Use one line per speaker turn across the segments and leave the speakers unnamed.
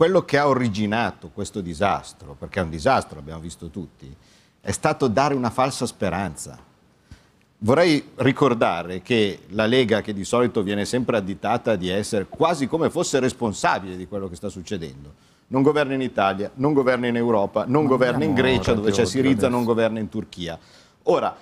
quello che ha originato questo disastro, perché è un disastro, l'abbiamo visto tutti, è stato dare una falsa speranza. Vorrei ricordare che la Lega, che di solito viene sempre additata di essere quasi come fosse responsabile di quello che sta succedendo, non governa in Italia, non governa in Europa, non, non governa in Grecia dove c'è Siriza, non governa in Turchia. Ora,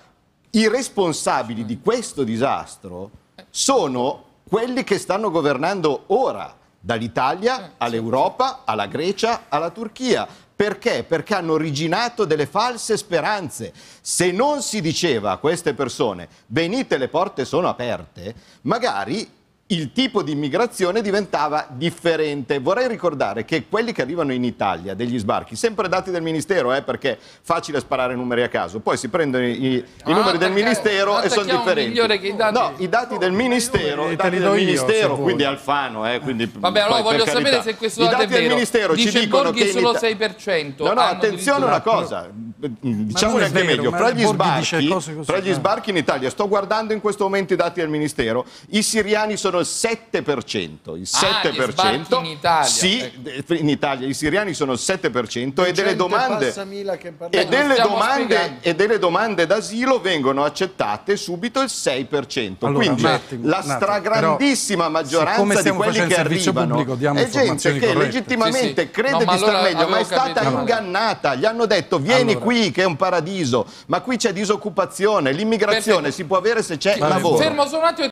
i responsabili di questo disastro sono quelli che stanno governando ora dall'Italia eh, all'Europa, alla Grecia, alla Turchia. Perché? Perché hanno originato delle false speranze. Se non si diceva a queste persone venite, le porte sono aperte, magari il tipo di immigrazione diventava differente. Vorrei ricordare che quelli che arrivano in Italia degli sbarchi, sempre dati del Ministero, eh, perché è facile sparare numeri a caso, poi si prendono i, i ah, numeri del Ministero e sono differenti. I dati... No, i dati del Ministero, oh, i dati del Ministero io, quindi Alfano. Eh, quindi, Vabbè, allora voglio sapere se questo dato I dati del Ministero Dice ci dicono che... solo 6%. No, no, ah, attenzione una cosa, diciamone anche vero, meglio, fra gli, sbarchi, fra gli eh. sbarchi in Italia, sto guardando in questo momento i dati del Ministero, i siriani sono sono il 7%. Il 7% ah, in Italia. Sì, ecco. in Italia i siriani sono il 7% e delle, domande, e, delle domande, e delle domande d'asilo vengono accettate subito il 6%. Allora, Quindi attimo, la stragrandissima attimo, maggioranza di quelli che arrivano pubblico, è gente che corrette. legittimamente sì, sì. crede no, di allora, star meglio, ma è stata capito. ingannata. Gli hanno detto vieni allora. qui che è un paradiso, ma qui c'è disoccupazione, l'immigrazione si può avere se c'è lavoro. Fermo solo un attimo